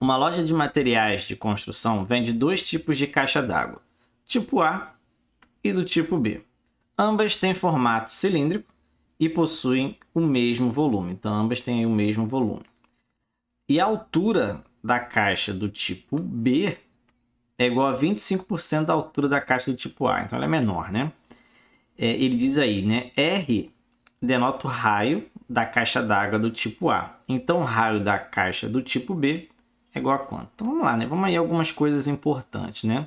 Uma loja de materiais de construção vende dois tipos de caixa d'água, tipo A e do tipo B. Ambas têm formato cilíndrico e possuem o mesmo volume, então ambas têm o mesmo volume. E a altura da caixa do tipo B é igual a 25% da altura da caixa do tipo A, então ela é menor, né? É, ele diz aí, né? R denota o raio da caixa d'água do tipo A. Então, o raio da caixa do tipo B é igual a quanto? Então vamos lá, né? Vamos aí algumas coisas importantes, né?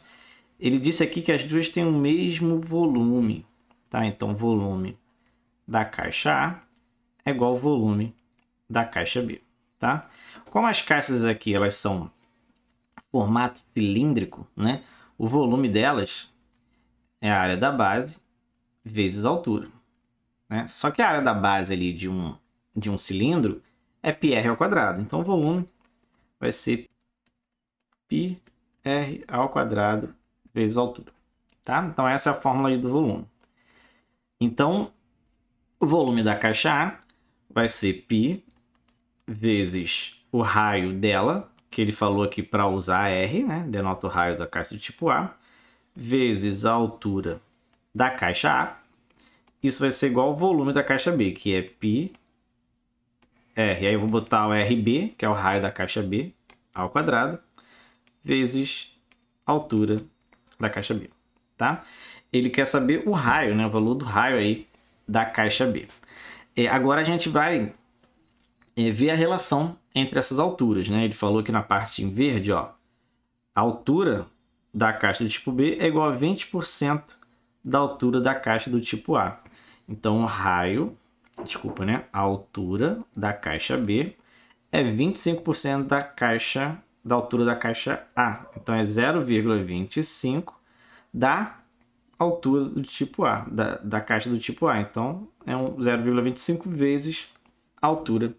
Ele disse aqui que as duas têm o mesmo volume, tá? Então volume da caixa A é igual ao volume da caixa B, tá? Como as caixas aqui elas são formato cilíndrico, né? O volume delas é a área da base vezes a altura, né? Só que a área da base ali de um de um cilindro é πr ao quadrado. Então o volume vai ser πr ao quadrado vezes altura. Tá? Então, essa é a fórmula do volume. Então, o volume da caixa A vai ser π vezes o raio dela, que ele falou aqui para usar R, né? denota o raio da caixa do tipo A, vezes a altura da caixa A. Isso vai ser igual ao volume da caixa B, que é π R. Aí eu vou botar o RB, que é o raio da caixa B, ao quadrado, vezes a altura da caixa B, tá? Ele quer saber o raio, né? O valor do raio aí da caixa B. É, agora a gente vai é, ver a relação entre essas alturas, né? Ele falou aqui na parte em verde, ó, a altura da caixa do tipo B é igual a 20% da altura da caixa do tipo A. Então, o raio desculpa, né? A altura da caixa B é 25% da caixa da altura da caixa A. Então é 0,25 da altura do tipo A, da, da caixa do tipo A. Então é um 0,25 vezes a altura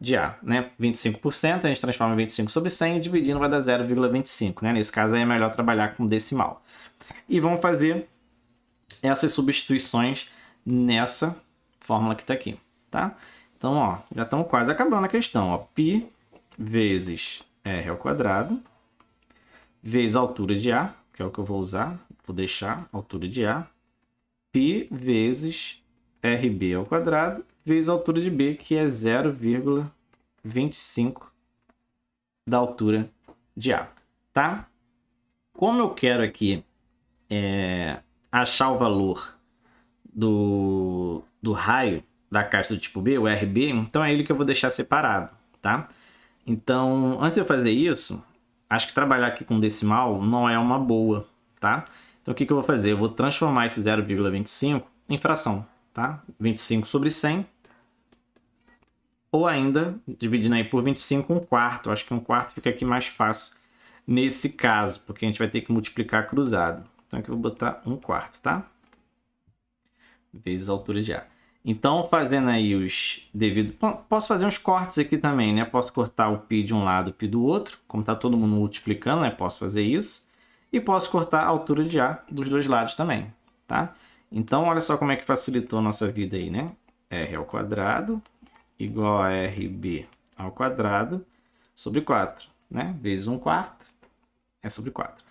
de A, né? 25%, a gente transforma 25 sobre 100, dividindo vai dar 0,25, né? Nesse caso aí é melhor trabalhar com decimal. E vamos fazer essas substituições nessa fórmula que está aqui, tá? Então, ó, já estamos quase acabando a questão, ó. Π vezes R ao quadrado, vezes a altura de A, que é o que eu vou usar, vou deixar a altura de A, π vezes RB ao quadrado, vezes a altura de B, que é 0,25 da altura de A, tá? Como eu quero aqui é, achar o valor do, do raio da caixa do tipo B, o RB, então é ele que eu vou deixar separado, tá? Então, antes de eu fazer isso, acho que trabalhar aqui com decimal não é uma boa, tá? Então, o que, que eu vou fazer? Eu vou transformar esse 0,25 em fração, tá? 25 sobre 100, ou ainda, dividindo aí por 25, um quarto. Acho que um quarto fica aqui mais fácil nesse caso, porque a gente vai ter que multiplicar cruzado. Então, aqui eu vou botar um quarto, tá? vezes a altura de A. Então, fazendo aí os devidos... Posso fazer uns cortes aqui também, né? Posso cortar o π de um lado, o π do outro. Como está todo mundo multiplicando, né? Posso fazer isso. E posso cortar a altura de A dos dois lados também, tá? Então, olha só como é que facilitou a nossa vida aí, né? R ao quadrado igual a RB ao quadrado sobre 4, né? Vezes 1 quarto é sobre 4.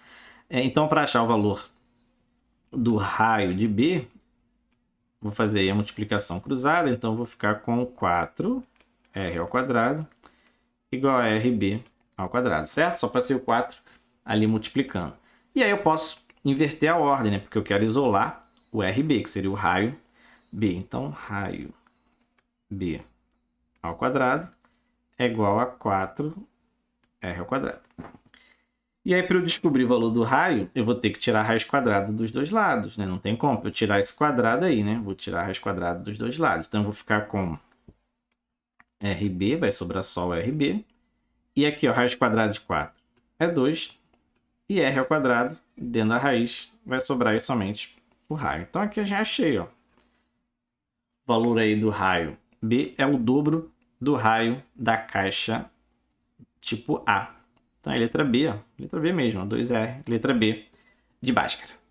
É, então, para achar o valor do raio de B, Vou fazer aí a multiplicação cruzada, então vou ficar com 4r ao quadrado igual a rb ao quadrado, certo? Só passei o 4 ali multiplicando. E aí eu posso inverter a ordem, né? Porque eu quero isolar o rb, que seria o raio b. Então, raio b ao quadrado é igual a 4r ao quadrado. E aí, para eu descobrir o valor do raio, eu vou ter que tirar a raiz quadrada dos dois lados, né? Não tem como eu tirar esse quadrado aí, né? Vou tirar a raiz quadrada dos dois lados. Então, eu vou ficar com RB, vai sobrar só o RB. E aqui, ó, raiz quadrada de 4 é 2. E R ao quadrado, dentro da raiz, vai sobrar aí somente o raio. Então, aqui eu já achei, ó. O valor aí do raio B é o dobro do raio da caixa tipo A. Então é letra B, ó. Letra B mesmo, 2R, letra B de Bhaskara.